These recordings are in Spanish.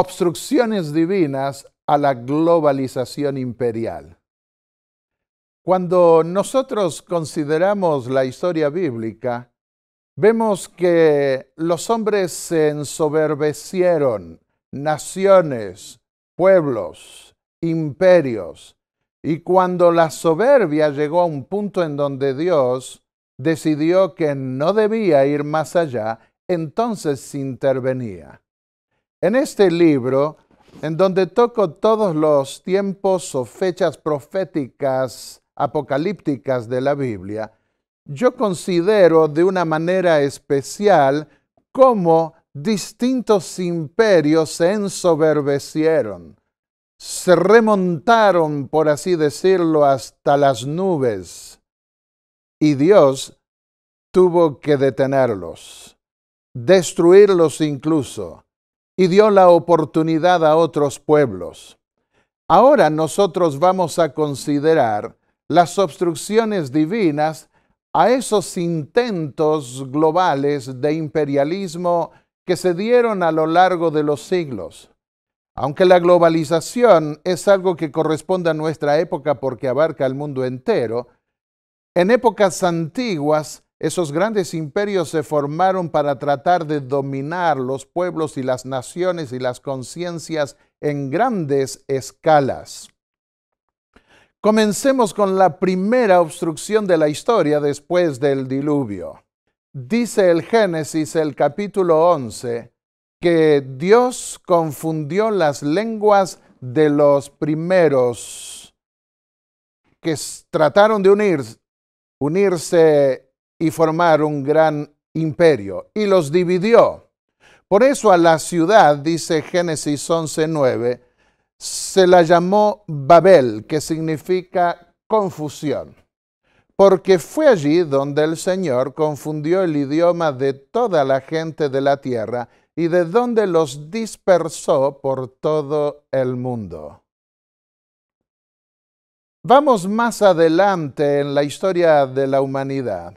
obstrucciones divinas a la globalización imperial. Cuando nosotros consideramos la historia bíblica, vemos que los hombres se ensoberbecieron, naciones, pueblos, imperios, y cuando la soberbia llegó a un punto en donde Dios decidió que no debía ir más allá, entonces intervenía. En este libro, en donde toco todos los tiempos o fechas proféticas apocalípticas de la Biblia, yo considero de una manera especial cómo distintos imperios se ensoberbecieron, se remontaron, por así decirlo, hasta las nubes, y Dios tuvo que detenerlos, destruirlos incluso y dio la oportunidad a otros pueblos. Ahora nosotros vamos a considerar las obstrucciones divinas a esos intentos globales de imperialismo que se dieron a lo largo de los siglos. Aunque la globalización es algo que corresponde a nuestra época porque abarca el mundo entero, en épocas antiguas esos grandes imperios se formaron para tratar de dominar los pueblos y las naciones y las conciencias en grandes escalas. Comencemos con la primera obstrucción de la historia después del diluvio. Dice el Génesis, el capítulo 11, que Dios confundió las lenguas de los primeros que trataron de unirse y formar un gran imperio y los dividió. Por eso a la ciudad, dice Génesis 11.9, se la llamó Babel, que significa confusión, porque fue allí donde el Señor confundió el idioma de toda la gente de la tierra y de donde los dispersó por todo el mundo. Vamos más adelante en la historia de la humanidad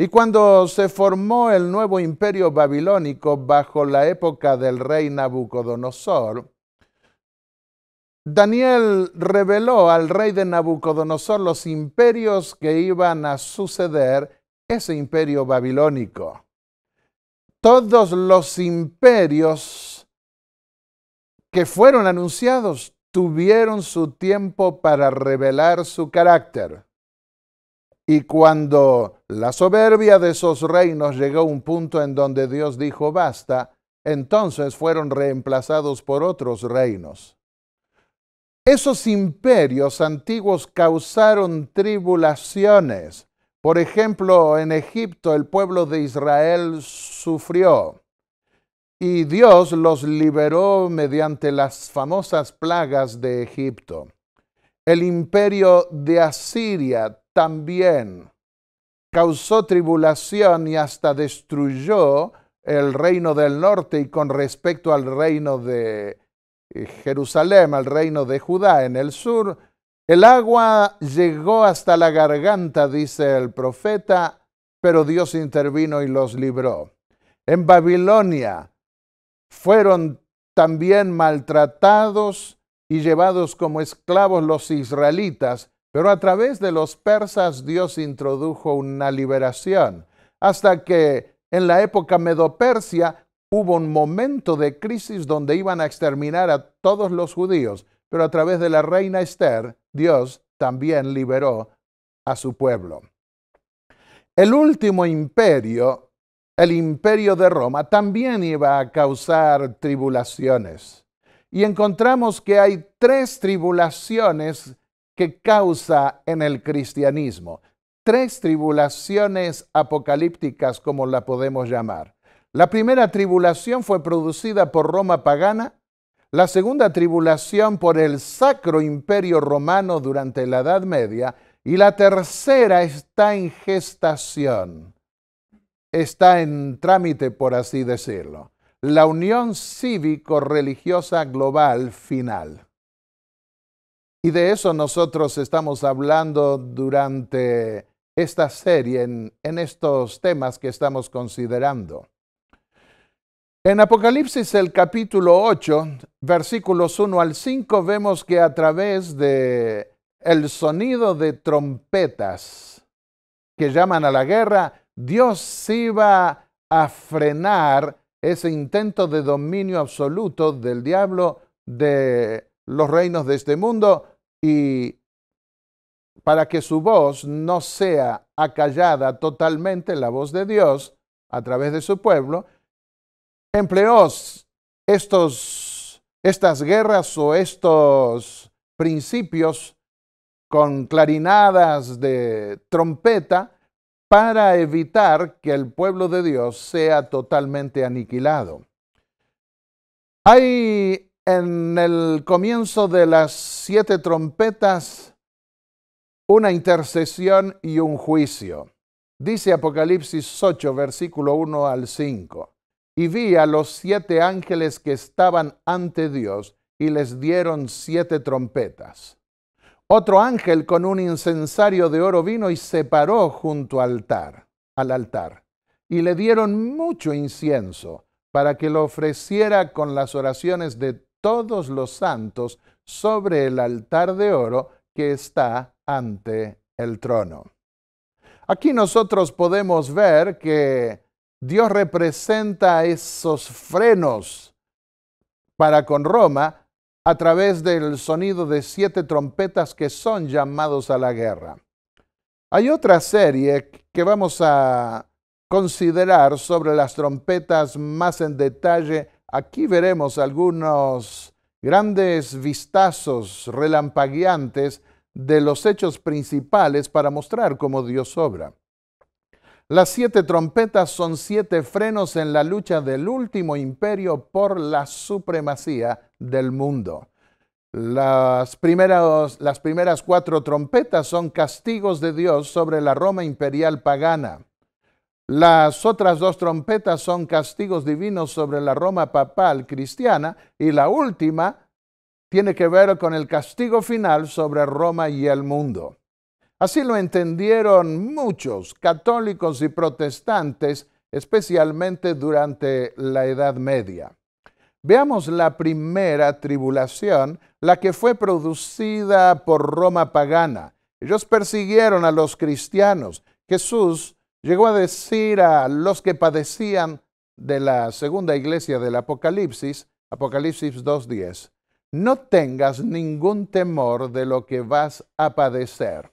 y cuando se formó el nuevo imperio babilónico bajo la época del rey Nabucodonosor, Daniel reveló al rey de Nabucodonosor los imperios que iban a suceder ese imperio babilónico. Todos los imperios que fueron anunciados tuvieron su tiempo para revelar su carácter. Y cuando la soberbia de esos reinos llegó a un punto en donde Dios dijo basta, entonces fueron reemplazados por otros reinos. Esos imperios antiguos causaron tribulaciones. Por ejemplo, en Egipto el pueblo de Israel sufrió y Dios los liberó mediante las famosas plagas de Egipto. El imperio de Asiria también causó tribulación y hasta destruyó el reino del norte y con respecto al reino de eh, Jerusalén, al reino de Judá en el sur, el agua llegó hasta la garganta, dice el profeta, pero Dios intervino y los libró. En Babilonia fueron también maltratados y llevados como esclavos los israelitas, pero a través de los persas Dios introdujo una liberación, hasta que en la época medopersia hubo un momento de crisis donde iban a exterminar a todos los judíos, pero a través de la reina Esther, Dios también liberó a su pueblo. El último imperio, el imperio de Roma, también iba a causar tribulaciones. Y encontramos que hay tres tribulaciones que causa en el cristianismo. Tres tribulaciones apocalípticas, como la podemos llamar. La primera tribulación fue producida por Roma pagana, la segunda tribulación por el Sacro Imperio Romano durante la Edad Media y la tercera está en gestación, está en trámite, por así decirlo, la unión cívico-religiosa global final. Y de eso nosotros estamos hablando durante esta serie, en, estos temas que estamos considerando. En Apocalipsis el capítulo 8, versículos 1 al 5, vemos que a través de el sonido de trompetas que llaman a la guerra, Dios iba a frenar ese intento de dominio absoluto del diablo de los reinos de este mundo y para que su voz no sea acallada totalmente la voz de Dios a través de su pueblo, empleó estos, estas guerras o estos principios con clarinadas de trompeta para evitar que el pueblo de Dios sea totalmente aniquilado. Hay en el comienzo de las siete trompetas una intercesión y un juicio. Dice Apocalipsis 8, versículo 1 al 5. Y vi a los siete ángeles que estaban ante Dios y les dieron siete trompetas. Otro ángel con un incensario de oro vino y se paró junto al altar, al altar, y le dieron mucho incienso para que lo ofreciera con las oraciones de todos los santos sobre el altar de oro que está ante el trono. Aquí nosotros podemos ver que Dios representa esos frenos para con Roma a través del sonido de siete trompetas que son llamados a la guerra. Hay otra serie que vamos a considerar sobre las trompetas más en detalle Aquí veremos algunos grandes vistazos relampagueantes de los hechos principales para mostrar cómo Dios obra. Las siete trompetas son siete frenos en la lucha del último imperio por la supremacía del mundo. Las primeras, las primeras cuatro trompetas son castigos de Dios sobre la Roma imperial pagana. Las otras dos trompetas son castigos divinos sobre la Roma papal cristiana y la última tiene que ver con el castigo final sobre Roma y el mundo. Así lo entendieron muchos católicos y protestantes, especialmente durante la Edad Media. Veamos la primera tribulación, la que fue producida por Roma pagana. Ellos persiguieron a los cristianos. Jesús Llegó a decir a los que padecían de la segunda iglesia del Apocalipsis, Apocalipsis 2.10, no tengas ningún temor de lo que vas a padecer.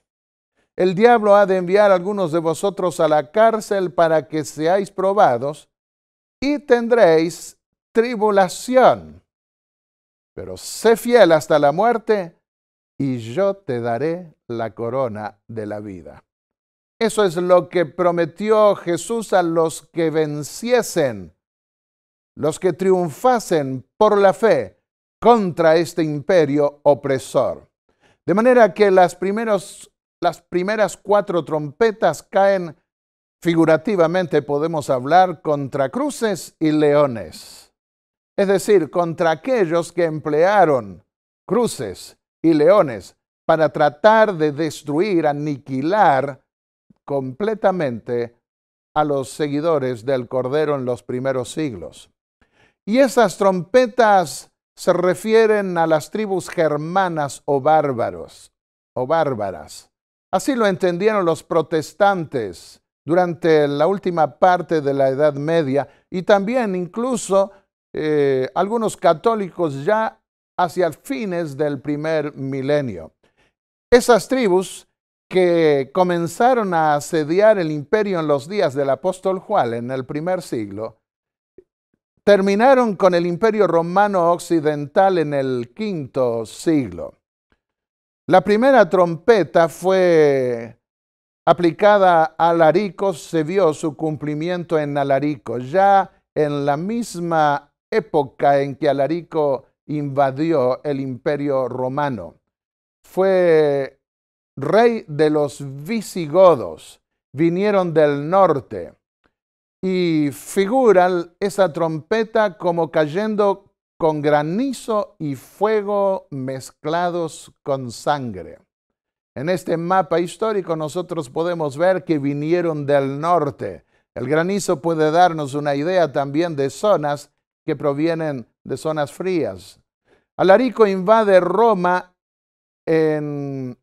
El diablo ha de enviar a algunos de vosotros a la cárcel para que seáis probados y tendréis tribulación. Pero sé fiel hasta la muerte y yo te daré la corona de la vida. Eso es lo que prometió Jesús a los que venciesen, los que triunfasen por la fe contra este imperio opresor. De manera que las, las primeras cuatro trompetas caen figurativamente, podemos hablar, contra cruces y leones. Es decir, contra aquellos que emplearon cruces y leones para tratar de destruir, aniquilar completamente a los seguidores del Cordero en los primeros siglos. Y esas trompetas se refieren a las tribus germanas o bárbaros o bárbaras. Así lo entendieron los protestantes durante la última parte de la Edad Media y también incluso eh, algunos católicos ya hacia fines del primer milenio. Esas tribus que comenzaron a asediar el imperio en los días del apóstol Juan en el primer siglo, terminaron con el imperio romano occidental en el quinto siglo. La primera trompeta fue aplicada a Alarico, se vio su cumplimiento en Alarico, ya en la misma época en que Alarico invadió el imperio romano. Fue rey de los visigodos, vinieron del norte. Y figuran esa trompeta como cayendo con granizo y fuego mezclados con sangre. En este mapa histórico nosotros podemos ver que vinieron del norte. El granizo puede darnos una idea también de zonas que provienen de zonas frías. Alarico invade Roma en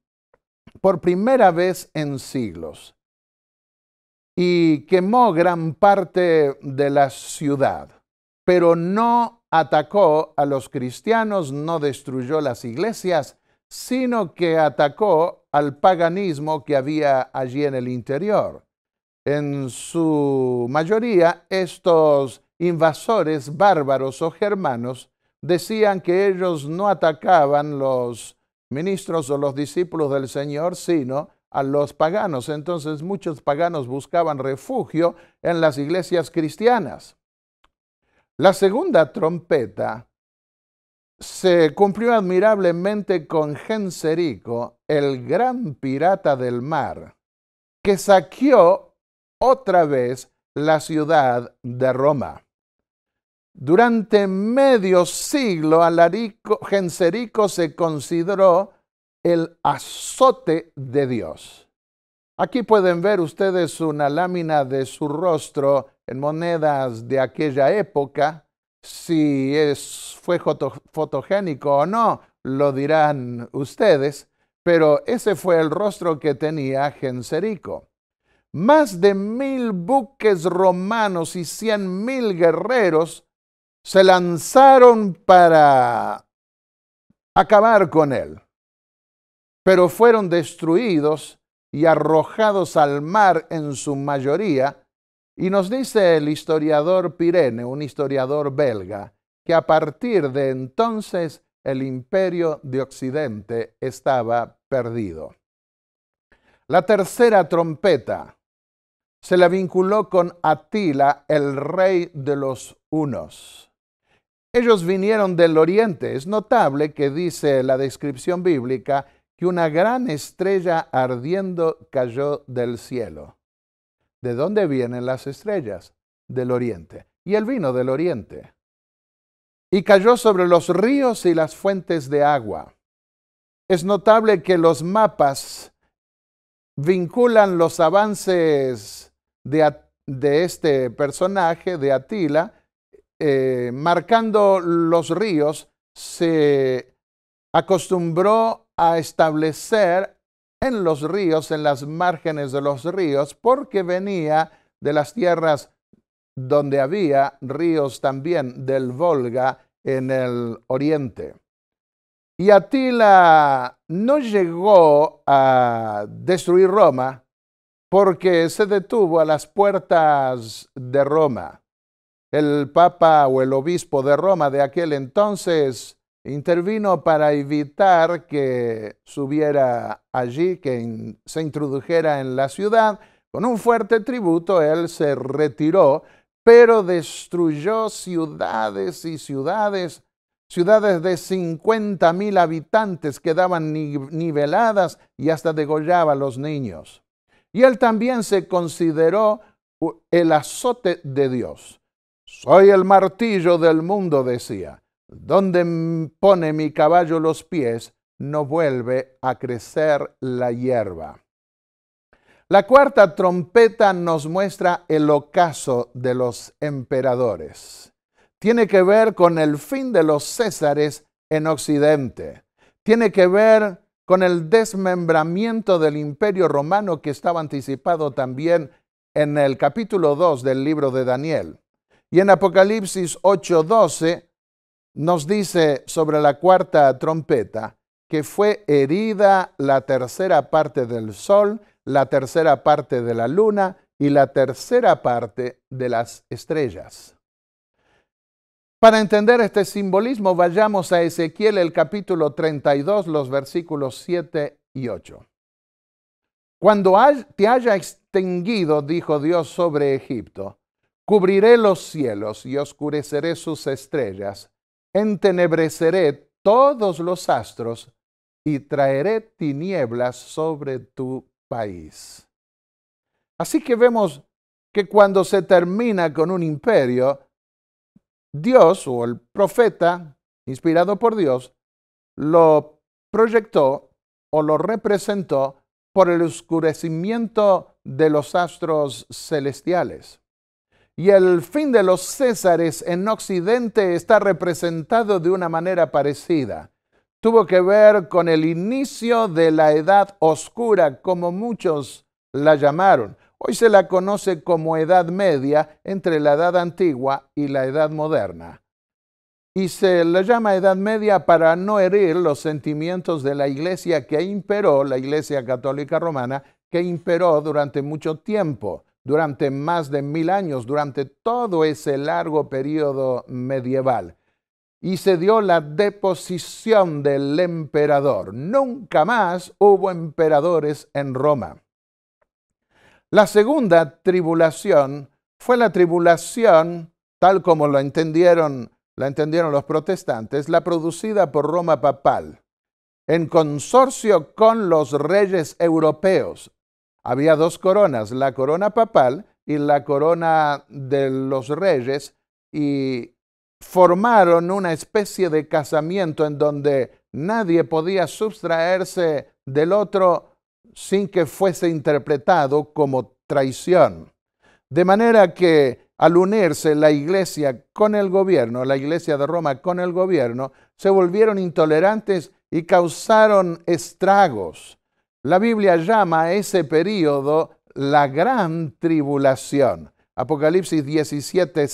por primera vez en siglos y quemó gran parte de la ciudad, pero no atacó a los cristianos, no destruyó las iglesias, sino que atacó al paganismo que había allí en el interior. En su mayoría, estos invasores bárbaros o germanos decían que ellos no atacaban los ministros o los discípulos del Señor, sino a los paganos. Entonces muchos paganos buscaban refugio en las iglesias cristianas. La segunda trompeta se cumplió admirablemente con Genserico, el gran pirata del mar, que saqueó otra vez la ciudad de Roma. Durante medio siglo, Alarico Genserico se consideró el azote de Dios. Aquí pueden ver ustedes una lámina de su rostro en monedas de aquella época. Si es, fue fotogénico o no, lo dirán ustedes, pero ese fue el rostro que tenía Genserico. Más de mil buques romanos y cien mil guerreros se lanzaron para acabar con él, pero fueron destruidos y arrojados al mar en su mayoría, y nos dice el historiador Pirene, un historiador belga, que a partir de entonces el imperio de Occidente estaba perdido. La tercera trompeta se la vinculó con Atila, el rey de los hunos. Ellos vinieron del oriente. Es notable que dice la descripción bíblica que una gran estrella ardiendo cayó del cielo. ¿De dónde vienen las estrellas? Del oriente. Y el vino del oriente. Y cayó sobre los ríos y las fuentes de agua. Es notable que los mapas vinculan los avances de, de este personaje, de Atila, eh, marcando los ríos, se acostumbró a establecer en los ríos, en las márgenes de los ríos, porque venía de las tierras donde había ríos también del Volga en el oriente. Y Atila no llegó a destruir Roma porque se detuvo a las puertas de Roma. El Papa o el Obispo de Roma de aquel entonces intervino para evitar que subiera allí, que se introdujera en la ciudad. Con un fuerte tributo él se retiró, pero destruyó ciudades y ciudades, ciudades de 50 mil habitantes quedaban niveladas y hasta degollaba a los niños. Y él también se consideró el azote de Dios. Soy el martillo del mundo, decía. Donde pone mi caballo los pies, no vuelve a crecer la hierba. La cuarta trompeta nos muestra el ocaso de los emperadores. Tiene que ver con el fin de los césares en Occidente. Tiene que ver con el desmembramiento del imperio romano que estaba anticipado también en el capítulo 2 del libro de Daniel. Y en Apocalipsis 8:12 nos dice sobre la cuarta trompeta que fue herida la tercera parte del sol, la tercera parte de la luna y la tercera parte de las estrellas. Para entender este simbolismo, vayamos a Ezequiel el capítulo 32, los versículos 7 y 8. Cuando te haya extinguido, dijo Dios sobre Egipto, Cubriré los cielos y oscureceré sus estrellas, entenebreceré todos los astros y traeré tinieblas sobre tu país. Así que vemos que cuando se termina con un imperio, Dios o el profeta, inspirado por Dios, lo proyectó o lo representó por el oscurecimiento de los astros celestiales y el fin de los Césares en Occidente está representado de una manera parecida. Tuvo que ver con el inicio de la Edad Oscura, como muchos la llamaron. Hoy se la conoce como Edad Media entre la Edad Antigua y la Edad Moderna. Y se la llama Edad Media para no herir los sentimientos de la iglesia que imperó, la iglesia católica romana, que imperó durante mucho tiempo durante más de mil años, durante todo ese largo periodo medieval. Y se dio la deposición del emperador. Nunca más hubo emperadores en Roma. La segunda tribulación fue la tribulación, tal como la entendieron, la entendieron los protestantes, la producida por Roma papal, en consorcio con los reyes europeos, había dos coronas, la corona papal y la corona de los reyes, y formaron una especie de casamiento en donde nadie podía sustraerse del otro sin que fuese interpretado como traición. De manera que al unirse la iglesia con el gobierno, la iglesia de Roma con el gobierno, se volvieron intolerantes y causaron estragos. La Biblia llama a ese periodo la gran tribulación. Apocalipsis 17,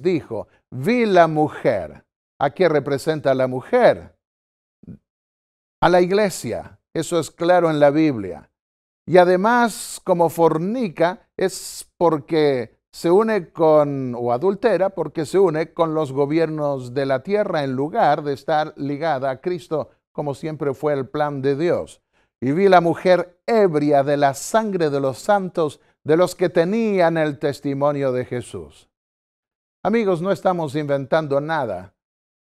dijo, vi la mujer. ¿A qué representa la mujer? A la iglesia. Eso es claro en la Biblia. Y además, como fornica, es porque se une con, o adultera, porque se une con los gobiernos de la tierra en lugar de estar ligada a Cristo, como siempre fue el plan de Dios y vi la mujer ebria de la sangre de los santos, de los que tenían el testimonio de Jesús. Amigos, no estamos inventando nada.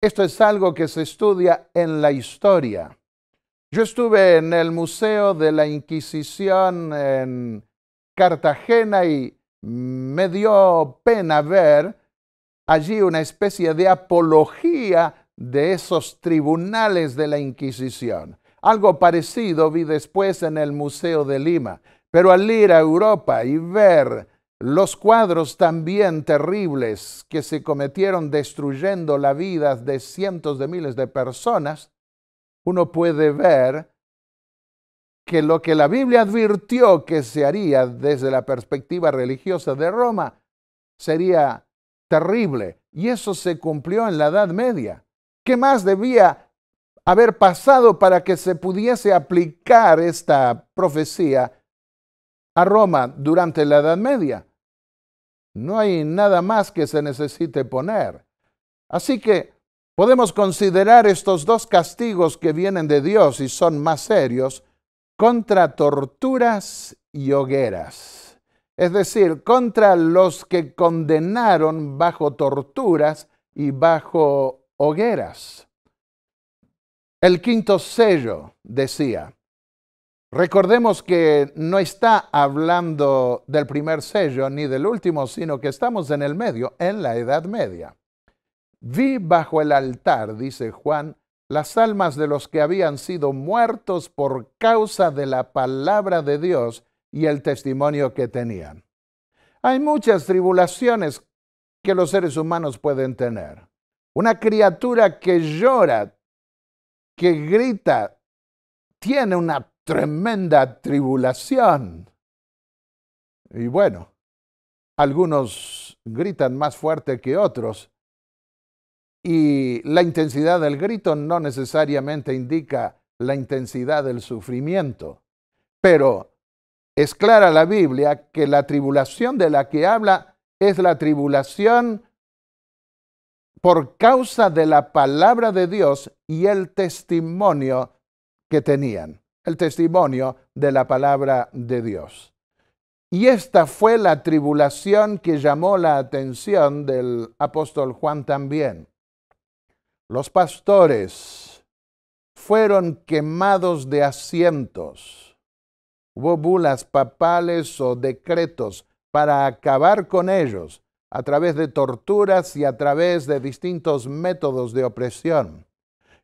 Esto es algo que se estudia en la historia. Yo estuve en el Museo de la Inquisición en Cartagena y me dio pena ver allí una especie de apología de esos tribunales de la Inquisición. Algo parecido vi después en el Museo de Lima, pero al ir a Europa y ver los cuadros también terribles que se cometieron destruyendo la vida de cientos de miles de personas, uno puede ver que lo que la Biblia advirtió que se haría desde la perspectiva religiosa de Roma sería terrible. Y eso se cumplió en la Edad Media. ¿Qué más debía haber pasado para que se pudiese aplicar esta profecía a Roma durante la Edad Media. No hay nada más que se necesite poner. Así que podemos considerar estos dos castigos que vienen de Dios y son más serios contra torturas y hogueras. Es decir, contra los que condenaron bajo torturas y bajo hogueras. El quinto sello decía, recordemos que no está hablando del primer sello ni del último, sino que estamos en el medio, en la Edad Media. Vi bajo el altar, dice Juan, las almas de los que habían sido muertos por causa de la palabra de Dios y el testimonio que tenían. Hay muchas tribulaciones que los seres humanos pueden tener. Una criatura que llora que grita tiene una tremenda tribulación. Y bueno, algunos gritan más fuerte que otros y la intensidad del grito no necesariamente indica la intensidad del sufrimiento, pero es clara la Biblia que la tribulación de la que habla es la tribulación por causa de la palabra de Dios y el testimonio que tenían, el testimonio de la palabra de Dios. Y esta fue la tribulación que llamó la atención del apóstol Juan también. Los pastores fueron quemados de asientos. Hubo bulas papales o decretos para acabar con ellos, a través de torturas y a través de distintos métodos de opresión.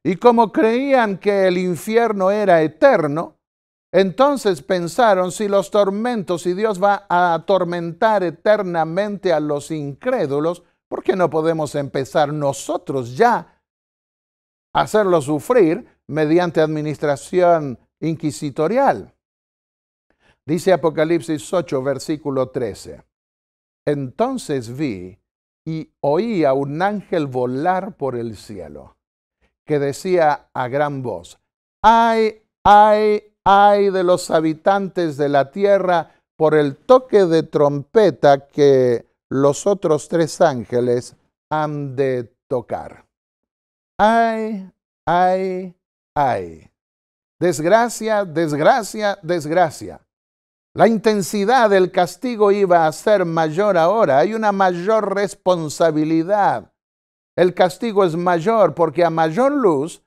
Y como creían que el infierno era eterno, entonces pensaron si los tormentos, y Dios va a atormentar eternamente a los incrédulos, ¿por qué no podemos empezar nosotros ya a hacerlos sufrir mediante administración inquisitorial? Dice Apocalipsis 8, versículo 13. Entonces vi y oí a un ángel volar por el cielo, que decía a gran voz, ay, ay, ay de los habitantes de la tierra por el toque de trompeta que los otros tres ángeles han de tocar. Ay, ay, ay. Desgracia, desgracia, desgracia la intensidad del castigo iba a ser mayor ahora. Hay una mayor responsabilidad. El castigo es mayor porque a mayor luz,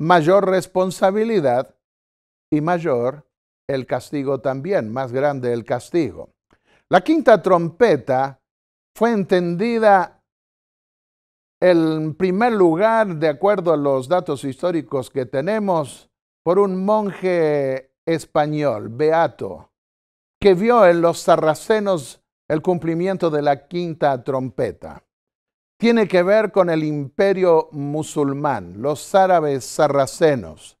mayor responsabilidad y mayor el castigo también, más grande el castigo. La quinta trompeta fue entendida en primer lugar, de acuerdo a los datos históricos que tenemos, por un monje español, beato, que vio en los sarracenos el cumplimiento de la quinta trompeta. Tiene que ver con el imperio musulmán, los árabes sarracenos.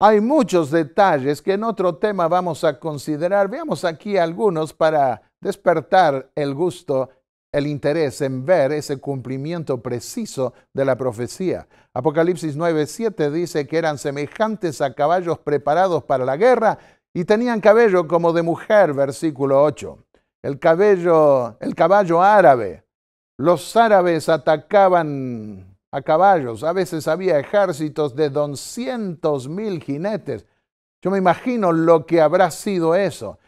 Hay muchos detalles que en otro tema vamos a considerar. Veamos aquí algunos para despertar el gusto el interés en ver ese cumplimiento preciso de la profecía. Apocalipsis 9:7 dice que eran semejantes a caballos preparados para la guerra y tenían cabello como de mujer, versículo 8. El cabello, el caballo árabe. Los árabes atacaban a caballos, a veces había ejércitos de mil jinetes. Yo me imagino lo que habrá sido eso.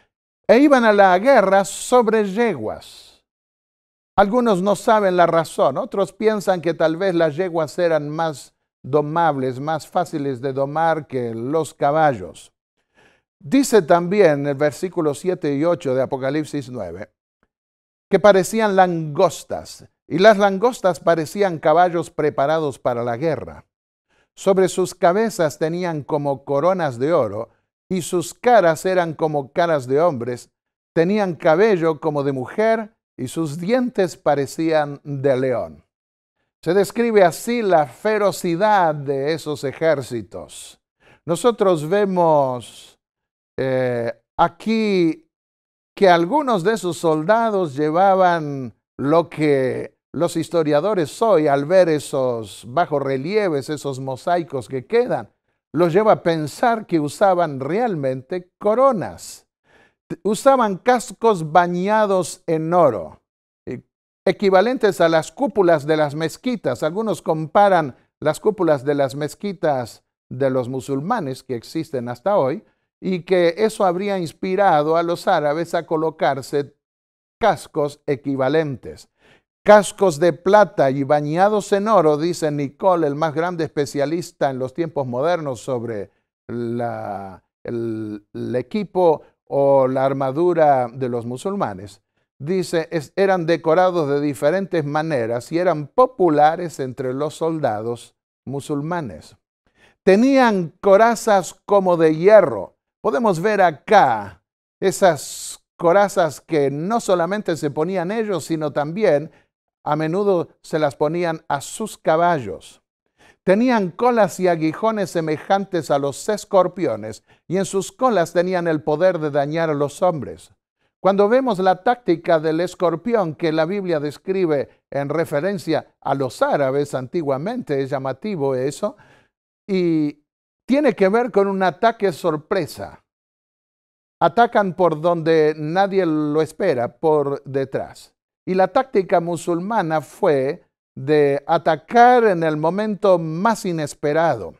E iban a la guerra sobre yeguas algunos no saben la razón, otros piensan que tal vez las yeguas eran más domables, más fáciles de domar que los caballos. Dice también el versículo 7 y 8 de Apocalipsis 9 que parecían langostas, y las langostas parecían caballos preparados para la guerra. Sobre sus cabezas tenían como coronas de oro, y sus caras eran como caras de hombres, tenían cabello como de mujer, y sus dientes parecían de león. Se describe así la ferocidad de esos ejércitos. Nosotros vemos eh, aquí que algunos de esos soldados llevaban lo que los historiadores hoy, al ver esos bajorrelieves, esos mosaicos que quedan, los lleva a pensar que usaban realmente coronas usaban cascos bañados en oro, equivalentes a las cúpulas de las mezquitas. Algunos comparan las cúpulas de las mezquitas de los musulmanes que existen hasta hoy y que eso habría inspirado a los árabes a colocarse cascos equivalentes. Cascos de plata y bañados en oro, dice Nicole, el más grande especialista en los tiempos modernos sobre el equipo o la armadura de los musulmanes, dice, eran decorados de diferentes maneras y eran populares entre los soldados musulmanes. Tenían corazas como de hierro. Podemos ver acá esas corazas que no solamente se ponían ellos, sino también a menudo se las ponían a sus caballos. Tenían colas y aguijones semejantes a los escorpiones, y en sus colas tenían el poder de dañar a los hombres. Cuando vemos la táctica del escorpión que la Biblia describe en referencia a los árabes antiguamente, es llamativo eso, y tiene que ver con un ataque sorpresa. Atacan por donde nadie lo espera, por detrás. Y la táctica musulmana fue de atacar en el momento más inesperado.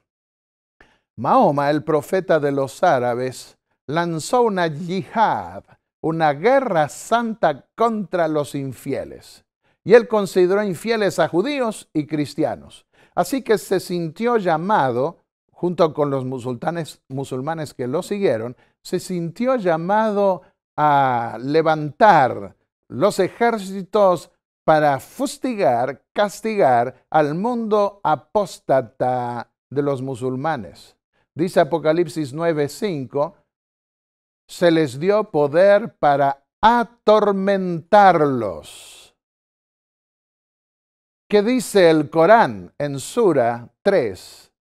Mahoma, el profeta de los árabes, lanzó una yihad, una guerra santa contra los infieles. Y él consideró infieles a judíos y cristianos. Así que se sintió llamado, junto con los musulmanes, musulmanes que lo siguieron, se sintió llamado a levantar los ejércitos para fustigar, castigar al mundo apóstata de los musulmanes. Dice Apocalipsis 9:5, se les dio poder para atormentarlos. ¿Qué dice el Corán en Sura 3,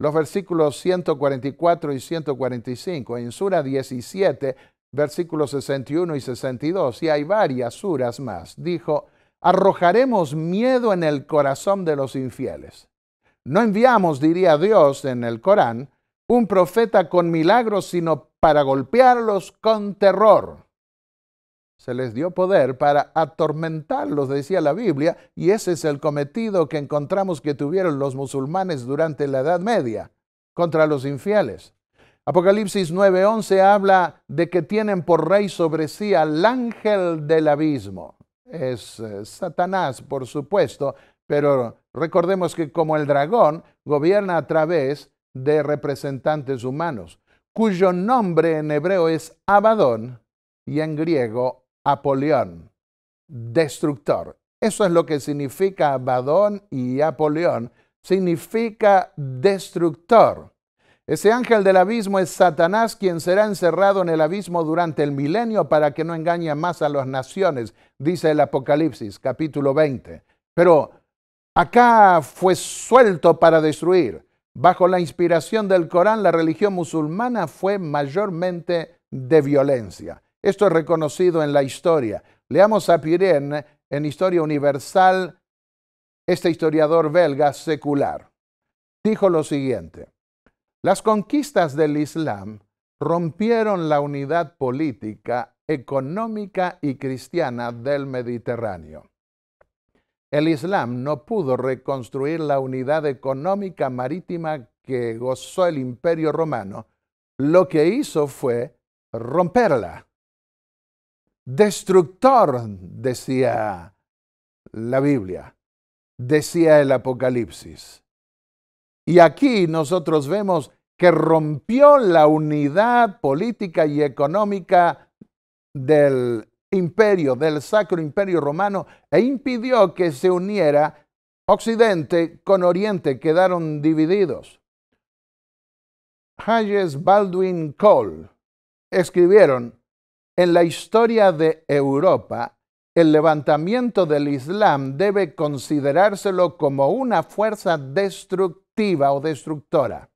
los versículos 144 y 145? En Sura 17, versículos 61 y 62, y hay varias suras más. Dijo, arrojaremos miedo en el corazón de los infieles. No enviamos, diría Dios en el Corán, un profeta con milagros, sino para golpearlos con terror. Se les dio poder para atormentarlos, decía la Biblia, y ese es el cometido que encontramos que tuvieron los musulmanes durante la Edad Media contra los infieles. Apocalipsis 9:11 habla de que tienen por rey sobre sí al ángel del abismo es eh, Satanás, por supuesto, pero recordemos que como el dragón gobierna a través de representantes humanos, cuyo nombre en hebreo es Abadón y en griego Apolión, destructor. Eso es lo que significa Abadón y Apolión, significa destructor. Ese ángel del abismo es Satanás, quien será encerrado en el abismo durante el milenio para que no engañe más a las naciones, dice el Apocalipsis, capítulo 20. Pero acá fue suelto para destruir. Bajo la inspiración del Corán, la religión musulmana fue mayormente de violencia. Esto es reconocido en la historia. Leamos a Pirén en Historia Universal, este historiador belga secular. Dijo lo siguiente. Las conquistas del Islam rompieron la unidad política, económica y cristiana del Mediterráneo. El Islam no pudo reconstruir la unidad económica marítima que gozó el imperio romano. Lo que hizo fue romperla. Destructor, decía la Biblia, decía el Apocalipsis. Y aquí nosotros vemos que rompió la unidad política y económica del imperio, del sacro imperio romano, e impidió que se uniera Occidente con Oriente, quedaron divididos. Hayes, Baldwin, Cole escribieron en la historia de Europa, el levantamiento del Islam debe considerárselo como una fuerza destructiva o destructora.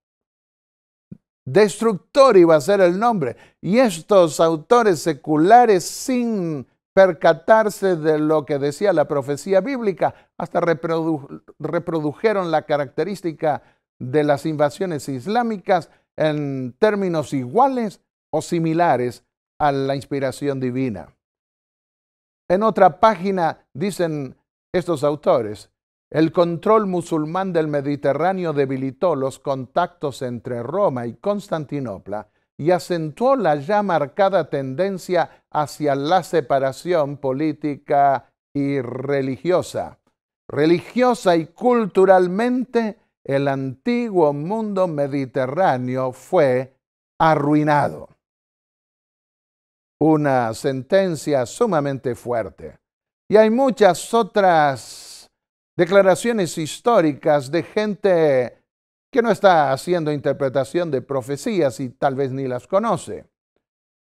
Destructor iba a ser el nombre. Y estos autores seculares, sin percatarse de lo que decía la profecía bíblica, hasta reprodujeron la característica de las invasiones islámicas en términos iguales o similares a la inspiración divina. En otra página dicen estos autores, el control musulmán del Mediterráneo debilitó los contactos entre Roma y Constantinopla y acentuó la ya marcada tendencia hacia la separación política y religiosa. Religiosa y culturalmente, el antiguo mundo mediterráneo fue arruinado. Una sentencia sumamente fuerte. Y hay muchas otras declaraciones históricas de gente que no está haciendo interpretación de profecías y tal vez ni las conoce,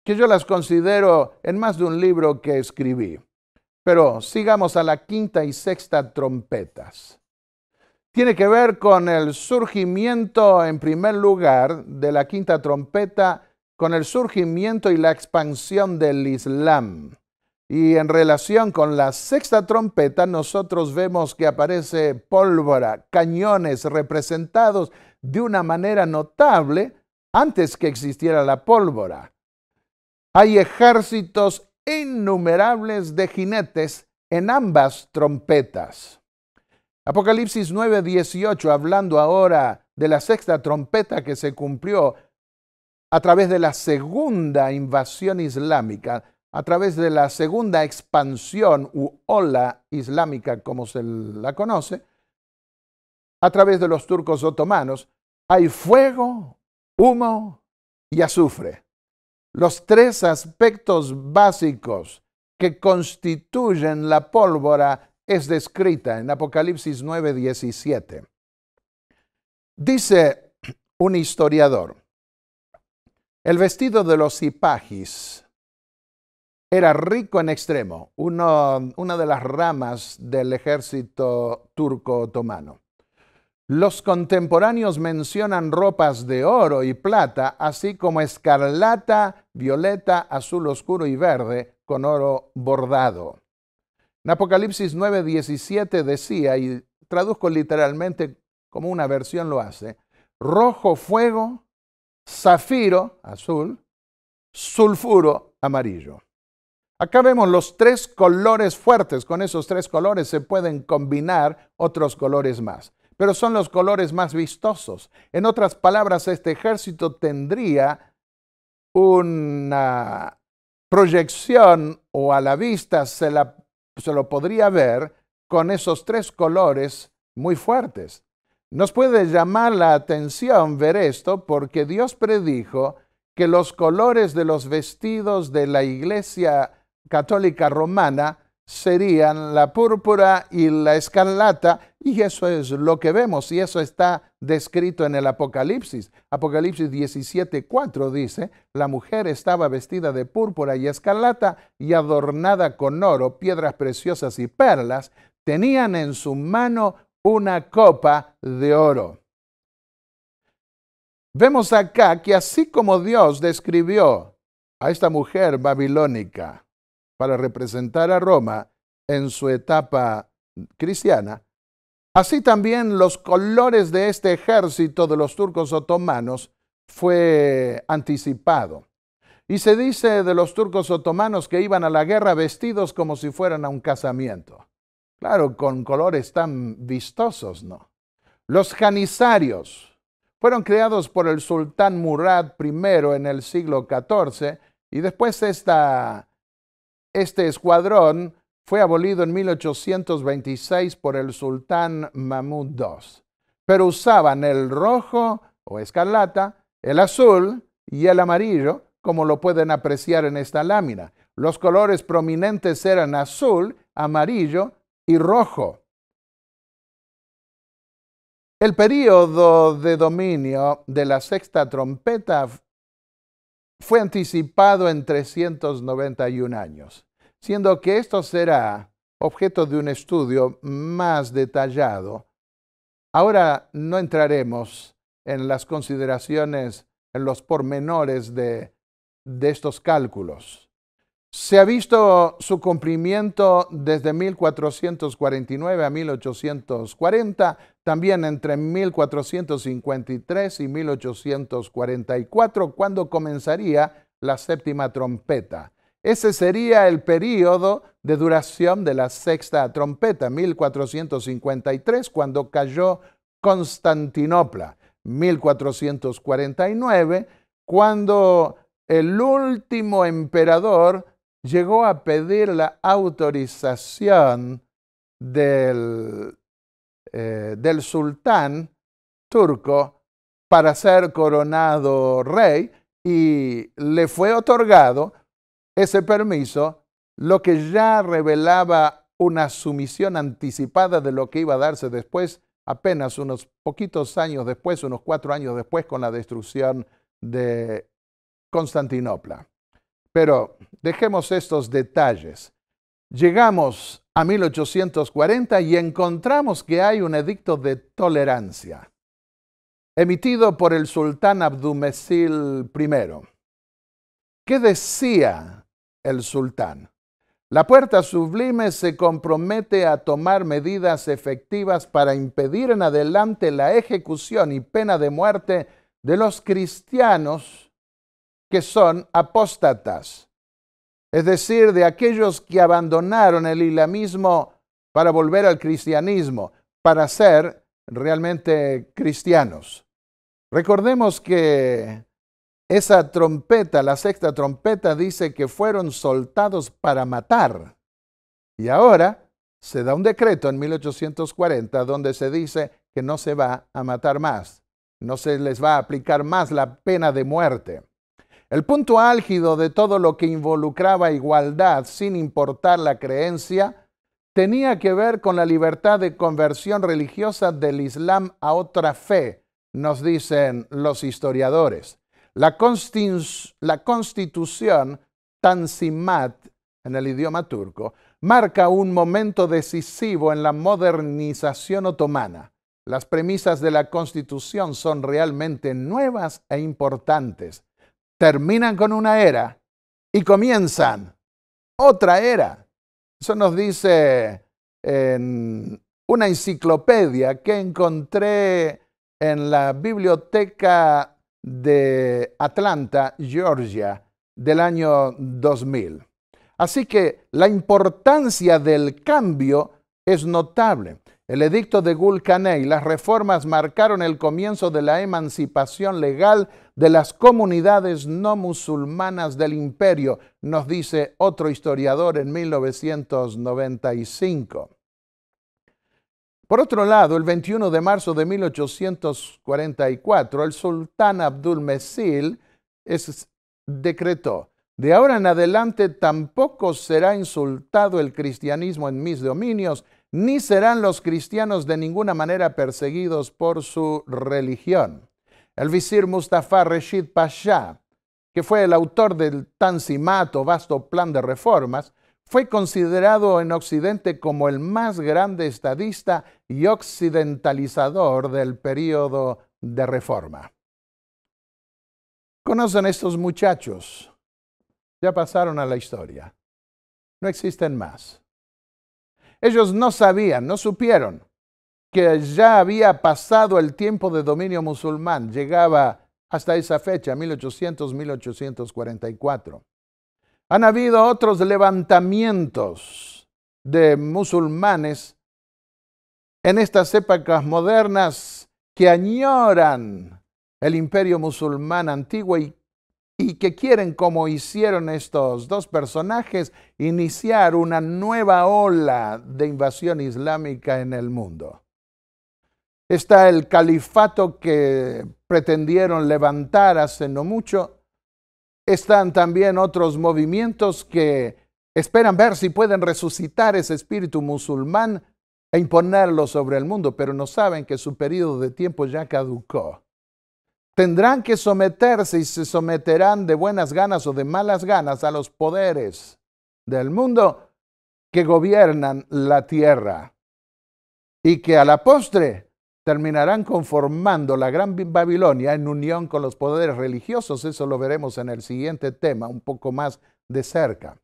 que yo las considero en más de un libro que escribí. Pero sigamos a la quinta y sexta trompetas. Tiene que ver con el surgimiento, en primer lugar, de la quinta trompeta, con el surgimiento y la expansión del Islam. Y en relación con la sexta trompeta, nosotros vemos que aparece pólvora, cañones representados de una manera notable antes que existiera la pólvora. Hay ejércitos innumerables de jinetes en ambas trompetas. Apocalipsis 9:18, hablando ahora de la sexta trompeta que se cumplió a través de la segunda invasión islámica, a través de la segunda expansión u ola islámica como se la conoce, a través de los turcos otomanos, hay fuego, humo y azufre. Los tres aspectos básicos que constituyen la pólvora es descrita en Apocalipsis 9:17. Dice un historiador, el vestido de los hipajis, era rico en extremo, una de las ramas del ejército turco otomano. Los contemporáneos mencionan ropas de oro y plata, así como escarlata, violeta, azul oscuro y verde, con oro bordado. En Apocalipsis 9:17 decía, y traduzco literalmente como una versión lo hace, rojo fuego, zafiro azul, sulfuro amarillo. Acá vemos los tres colores fuertes. Con esos tres colores se pueden combinar otros colores más. Pero son los colores más vistosos. En otras palabras, este ejército tendría una proyección o a la vista se, se lo podría ver con esos tres colores muy fuertes. Nos puede llamar la atención ver esto porque Dios predijo que los colores de los vestidos de la iglesia católica romana serían la púrpura y la escarlata, y eso es lo que vemos, y eso está descrito en el Apocalipsis. Apocalipsis 17:4 dice, la mujer estaba vestida de púrpura y escarlata y adornada con oro, piedras preciosas y perlas, tenían en su mano una copa de oro. Vemos acá que así como Dios describió a esta mujer babilónica, para representar a Roma en su etapa cristiana, así también los colores de este ejército de los turcos otomanos fue anticipado. Y se dice de los turcos otomanos que iban a la guerra vestidos como si fueran a un casamiento. Claro, con colores tan vistosos, ¿no? Los janisarios fueron creados por el sultán Murad I en el siglo XIV y después esta este escuadrón fue abolido en 1826 por el sultán Mahmud II, pero usaban el rojo o escarlata, el azul y el amarillo, como lo pueden apreciar en esta lámina. Los colores prominentes eran azul, amarillo y rojo. El período de dominio de la sexta trompeta fue anticipado en 391 años, siendo que esto será objeto de un estudio más detallado. Ahora no entraremos en las consideraciones, en los pormenores de, estos cálculos se ha visto su cumplimiento desde 1449 a 1840, también entre 1453 y 1844, cuando comenzaría la séptima trompeta. Ese sería el período de duración de la sexta trompeta, 1453, cuando cayó Constantinopla, 1449, cuando el último emperador llegó a pedir la autorización eh, del, sultán turco para ser coronado rey y le fue otorgado ese permiso, lo que ya revelaba una sumisión anticipada de lo que iba a darse después, apenas unos poquitos años después, unos cuatro años después, con la destrucción de Constantinopla. Pero dejemos estos detalles. Llegamos a 1840 y encontramos que hay un edicto de tolerancia emitido por el sultán Abdumesil I. ¿Qué decía el sultán? La puerta sublime se compromete a tomar medidas efectivas para impedir en adelante la ejecución y pena de muerte de los cristianos que son apóstatas, es decir, de aquellos que abandonaron el islamismo para volver al cristianismo, para ser realmente cristianos. Recordemos que esa trompeta, la sexta trompeta, dice que fueron soltados para matar. Y ahora se da un decreto en 1840 donde se dice que no se va a matar más, no se les va a aplicar más la pena de muerte. El punto álgido de todo lo que involucraba igualdad, sin importar la creencia, tenía que ver con la libertad de conversión religiosa del Islam a otra fe, nos dicen los historiadores. La, constitución Tanzimat, en el idioma turco, marca un momento decisivo en la modernización otomana. Las premisas de la Constitución son realmente nuevas e importantes terminan con una era y comienzan otra era. Eso nos dice en una enciclopedia que encontré en la biblioteca de Atlanta, Georgia, del año 2000. Así que la importancia del cambio es notable. El edicto de Gul las reformas marcaron el comienzo de la emancipación legal de las comunidades no musulmanas del imperio, nos dice otro historiador en 1995. Por otro lado, el 21 de marzo de 1844, el sultán Abdul Mesil es, decretó, de ahora en adelante tampoco será insultado el cristianismo en mis dominios, ni serán los cristianos de ninguna manera perseguidos por su religión. El visir Mustafa Reshid Pasha, que fue el autor del Tanzimato, vasto plan de reformas, fue considerado en Occidente como el más grande estadista y occidentalizador del período de reforma. Conocen estos muchachos, ya pasaron a la historia, no existen más. Ellos no sabían, no supieron que ya había pasado el tiempo de dominio musulmán, llegaba hasta esa fecha, 1800-1844. Han habido otros levantamientos de musulmanes en estas épocas modernas que añoran el imperio musulmán antiguo y y que quieren, como hicieron estos dos personajes, iniciar una nueva ola de invasión islámica en el mundo. Está el califato que pretendieron levantar hace no mucho. Están también otros movimientos que esperan ver si pueden resucitar ese espíritu musulmán e imponerlo sobre el mundo, pero no saben que su periodo de tiempo ya caducó. Tendrán que someterse y se someterán de buenas ganas o de malas ganas a los poderes del mundo que gobiernan la tierra y que a la postre terminarán conformando la Gran Babilonia en unión con los poderes religiosos. Eso lo veremos en el siguiente tema un poco más de cerca.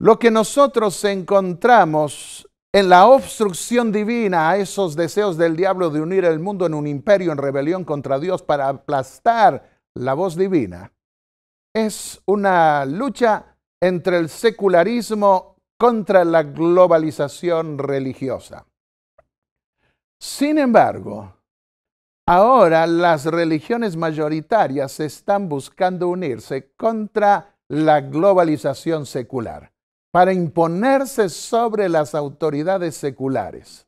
Lo que nosotros encontramos en la obstrucción divina a esos deseos del diablo de unir el mundo en un imperio en rebelión contra Dios para aplastar la voz divina, es una lucha entre el secularismo contra la globalización religiosa. Sin embargo, ahora las religiones mayoritarias están buscando unirse contra la globalización secular para imponerse sobre las autoridades seculares.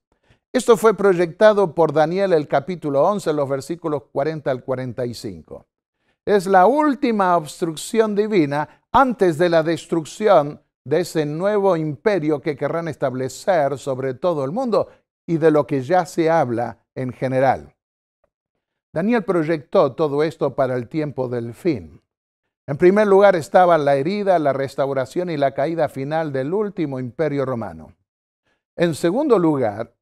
Esto fue proyectado por Daniel el capítulo 11, los versículos 40 al 45. Es la última obstrucción divina antes de la destrucción de ese nuevo imperio que querrán establecer sobre todo el mundo y de lo que ya se habla en general. Daniel proyectó todo esto para el tiempo del fin. En primer lugar estaba la herida, la restauración y la caída final del último imperio romano. En segundo lugar,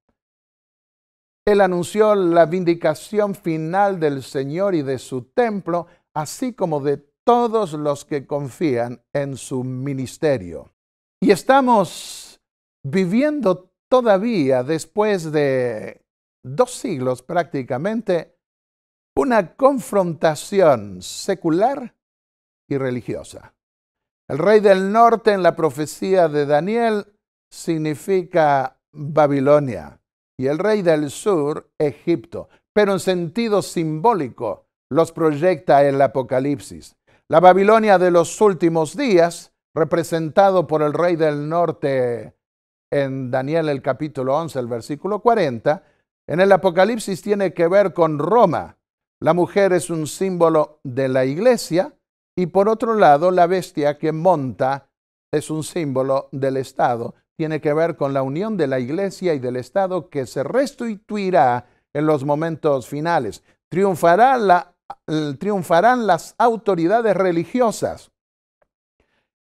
él anunció la vindicación final del Señor y de su templo, así como de todos los que confían en su ministerio. Y estamos viviendo todavía, después de dos siglos prácticamente, una confrontación secular y religiosa. El rey del norte en la profecía de Daniel significa Babilonia y el rey del sur Egipto, pero en sentido simbólico los proyecta el Apocalipsis. La Babilonia de los últimos días, representado por el rey del norte en Daniel el capítulo 11, el versículo 40, en el Apocalipsis tiene que ver con Roma. La mujer es un símbolo de la iglesia y por otro lado, la bestia que monta es un símbolo del Estado. Tiene que ver con la unión de la Iglesia y del Estado que se restituirá en los momentos finales. triunfarán las autoridades religiosas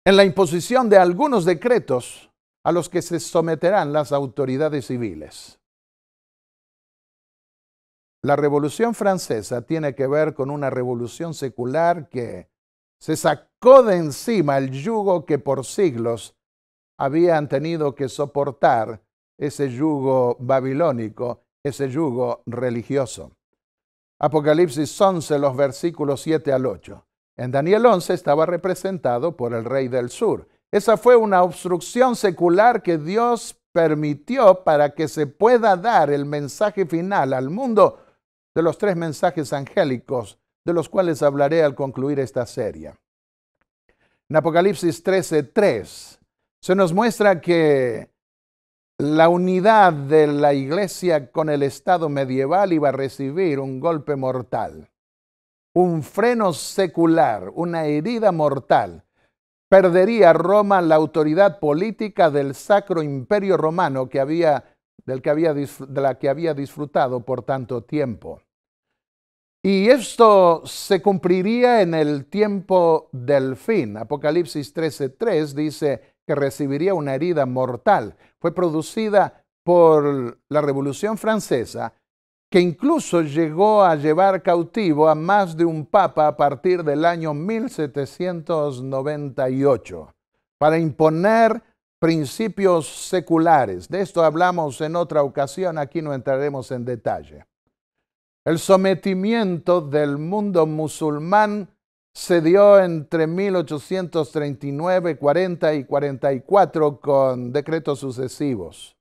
en la imposición de algunos decretos a los que se someterán las autoridades civiles. La Revolución Francesa tiene que ver con una revolución secular que se sacó de encima el yugo que por siglos habían tenido que soportar, ese yugo babilónico, ese yugo religioso. Apocalipsis 11, los versículos 7 al 8. En Daniel 11 estaba representado por el rey del sur. Esa fue una obstrucción secular que Dios permitió para que se pueda dar el mensaje final al mundo de los tres mensajes angélicos de los cuales hablaré al concluir esta serie. En Apocalipsis 13:3 se nos muestra que la unidad de la iglesia con el Estado medieval iba a recibir un golpe mortal, un freno secular, una herida mortal. Perdería Roma la autoridad política del Sacro Imperio Romano de la que había disfrutado por tanto tiempo. Y esto se cumpliría en el tiempo del fin. Apocalipsis 13:3 dice que recibiría una herida mortal. Fue producida por la Revolución Francesa, que incluso llegó a llevar cautivo a más de un papa a partir del año 1798, para imponer principios seculares. De esto hablamos en otra ocasión, aquí no entraremos en detalle. El sometimiento del mundo musulmán se dio entre 1839, 40 y 44 con decretos sucesivos.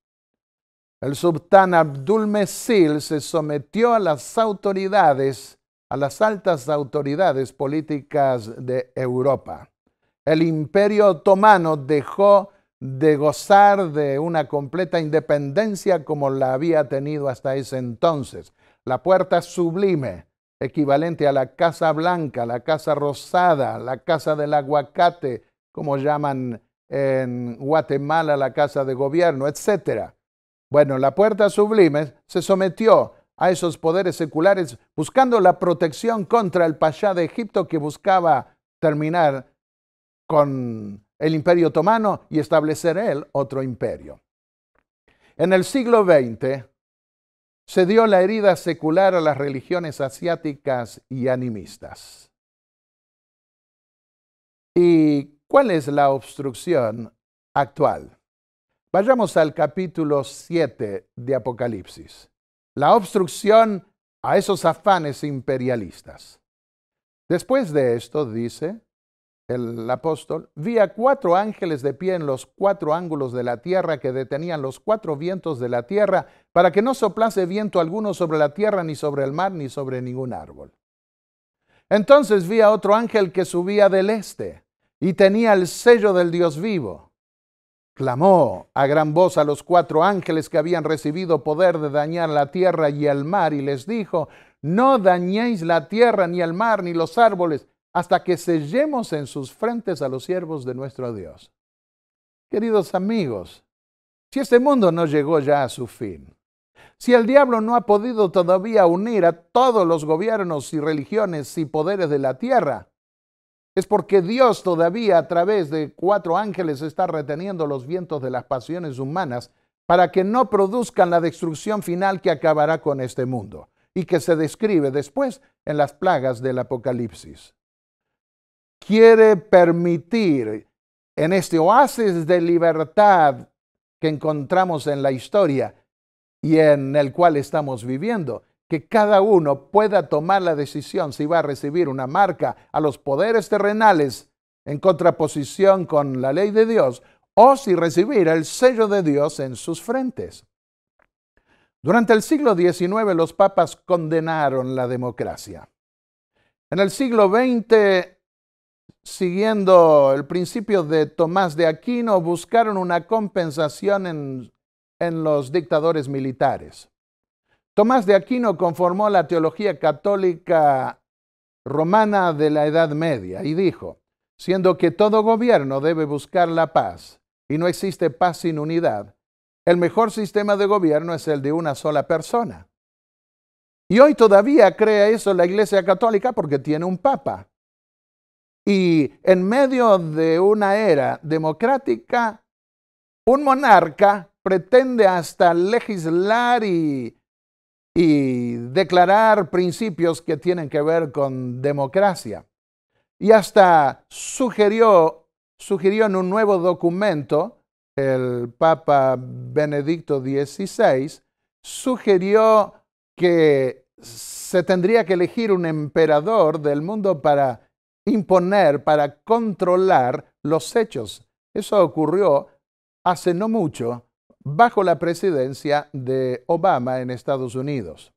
El sultán Abdul Mesil se sometió a las autoridades, a las altas autoridades políticas de Europa. El imperio otomano dejó de gozar de una completa independencia como la había tenido hasta ese entonces la puerta sublime, equivalente a la Casa Blanca, la Casa Rosada, la Casa del Aguacate, como llaman en Guatemala la Casa de Gobierno, etc. Bueno, la puerta sublime se sometió a esos poderes seculares buscando la protección contra el Pashá de Egipto que buscaba terminar con el imperio otomano y establecer él otro imperio. En el siglo XX, se dio la herida secular a las religiones asiáticas y animistas. ¿Y cuál es la obstrucción actual? Vayamos al capítulo 7 de Apocalipsis. La obstrucción a esos afanes imperialistas. Después de esto, dice, el apóstol, vi a cuatro ángeles de pie en los cuatro ángulos de la tierra que detenían los cuatro vientos de la tierra para que no soplase viento alguno sobre la tierra, ni sobre el mar, ni sobre ningún árbol. Entonces vi a otro ángel que subía del este y tenía el sello del Dios vivo. Clamó a gran voz a los cuatro ángeles que habían recibido poder de dañar la tierra y el mar y les dijo, no dañéis la tierra, ni el mar, ni los árboles hasta que sellemos en sus frentes a los siervos de nuestro Dios. Queridos amigos, si este mundo no llegó ya a su fin, si el diablo no ha podido todavía unir a todos los gobiernos y religiones y poderes de la tierra, es porque Dios todavía a través de cuatro ángeles está reteniendo los vientos de las pasiones humanas para que no produzcan la destrucción final que acabará con este mundo y que se describe después en las plagas del Apocalipsis quiere permitir en este oasis de libertad que encontramos en la historia y en el cual estamos viviendo, que cada uno pueda tomar la decisión si va a recibir una marca a los poderes terrenales en contraposición con la ley de Dios o si recibir el sello de Dios en sus frentes. Durante el siglo XIX los papas condenaron la democracia. En el siglo XX siguiendo el principio de Tomás de Aquino, buscaron una compensación en, los dictadores militares. Tomás de Aquino conformó la teología católica romana de la Edad Media y dijo, siendo que todo gobierno debe buscar la paz y no existe paz sin unidad, el mejor sistema de gobierno es el de una sola persona. Y hoy todavía cree eso la Iglesia Católica porque tiene un papa. Y en medio de una era democrática, un monarca pretende hasta legislar y, declarar principios que tienen que ver con democracia. Y hasta sugirió, sugirió en un nuevo documento, el Papa Benedicto XVI, sugirió que se tendría que elegir un emperador del mundo para imponer, para controlar los hechos. Eso ocurrió hace no mucho bajo la presidencia de Obama en Estados Unidos.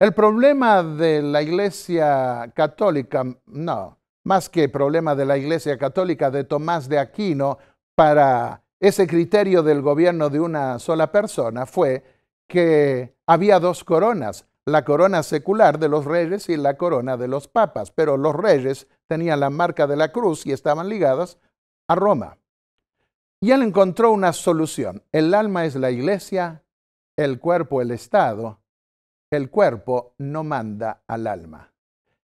El problema de la Iglesia Católica, no, más que problema de la Iglesia Católica de Tomás de Aquino para ese criterio del gobierno de una sola persona fue que había dos coronas, la corona secular de los reyes y la corona de los papas, pero los reyes tenían la marca de la cruz y estaban ligadas a Roma. Y él encontró una solución. El alma es la iglesia, el cuerpo el Estado, el cuerpo no manda al alma.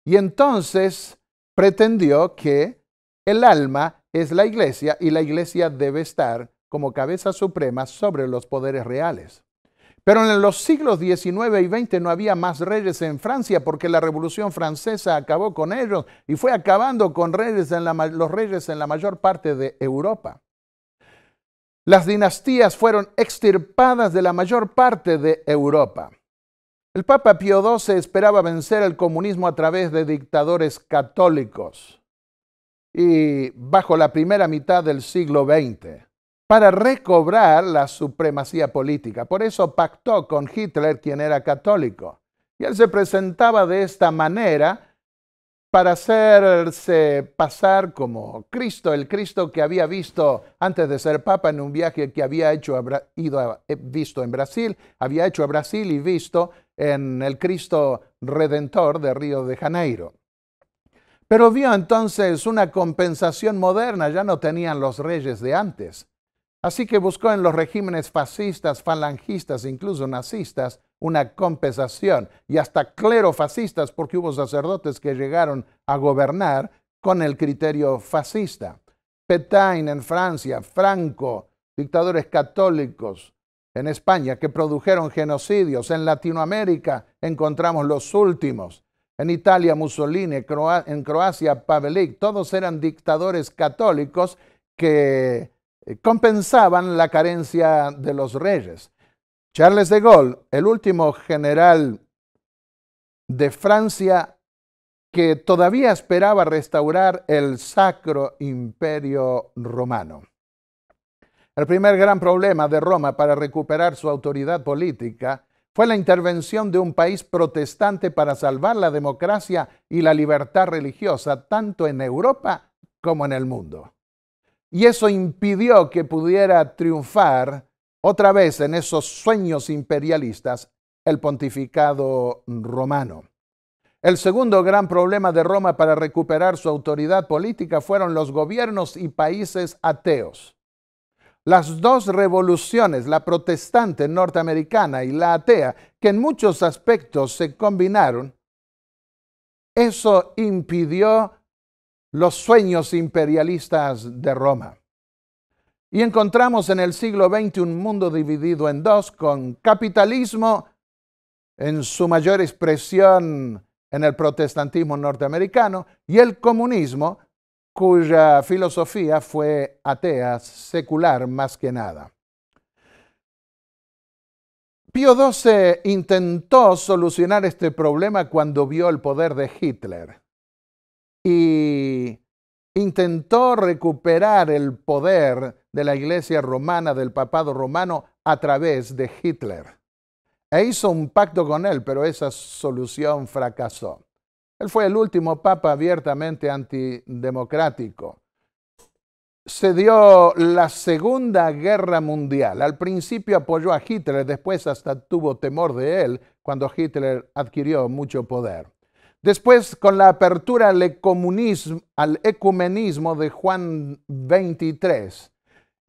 Y entonces pretendió que el alma es la iglesia y la iglesia debe estar como cabeza suprema sobre los poderes reales. Pero en los siglos XIX y XX no había más reyes en Francia porque la Revolución Francesa acabó con ellos y fue acabando con los reyes en la mayor parte de Europa. Las dinastías fueron extirpadas de la mayor parte de Europa. El Papa Pío XII esperaba vencer el comunismo a través de dictadores católicos y bajo la primera mitad del siglo XX para recobrar la supremacía política. Por eso pactó con Hitler, quien era católico. Y él se presentaba de esta manera para hacerse pasar como Cristo, el Cristo que había visto antes de ser papa en un viaje que había hecho, ido a, eh, visto en Brasil, había hecho a Brasil y visto en el Cristo Redentor de Río de Janeiro. Pero vio entonces una compensación moderna, ya no tenían los reyes de antes. Así que buscó en los regímenes fascistas, falangistas, incluso nazistas, una compensación y hasta clerofascistas, porque hubo sacerdotes que llegaron a gobernar con el criterio fascista. Petain en Francia, Franco, dictadores católicos en España que produjeron genocidios. En Latinoamérica encontramos los últimos. En Italia, Mussolini, en Croacia, Pavelic, todos eran dictadores católicos que eh, compensaban la carencia de los reyes. Charles de Gaulle, el último general de Francia que todavía esperaba restaurar el sacro imperio romano. El primer gran problema de Roma para recuperar su autoridad política fue la intervención de un país protestante para salvar la democracia y la libertad religiosa, tanto en Europa como en el mundo. Y eso impidió que pudiera triunfar otra vez en esos sueños imperialistas el pontificado romano. El segundo gran problema de Roma para recuperar su autoridad política fueron los gobiernos y países ateos. Las dos revoluciones, la protestante norteamericana y la atea, que en muchos aspectos se combinaron, eso impidió los sueños imperialistas de Roma. Y encontramos en el siglo XX un mundo dividido en dos, con capitalismo en su mayor expresión en el protestantismo norteamericano y el comunismo, cuya filosofía fue atea, secular más que nada. Pío XII intentó solucionar este problema cuando vio el poder de Hitler y intentó recuperar el poder de la iglesia romana, del papado romano, a través de Hitler. E hizo un pacto con él, pero esa solución fracasó. Él fue el último papa abiertamente antidemocrático. Se dio la Segunda Guerra Mundial. Al principio apoyó a Hitler, después hasta tuvo temor de él cuando Hitler adquirió mucho poder. Después, con la apertura al, ecumenismo de Juan 23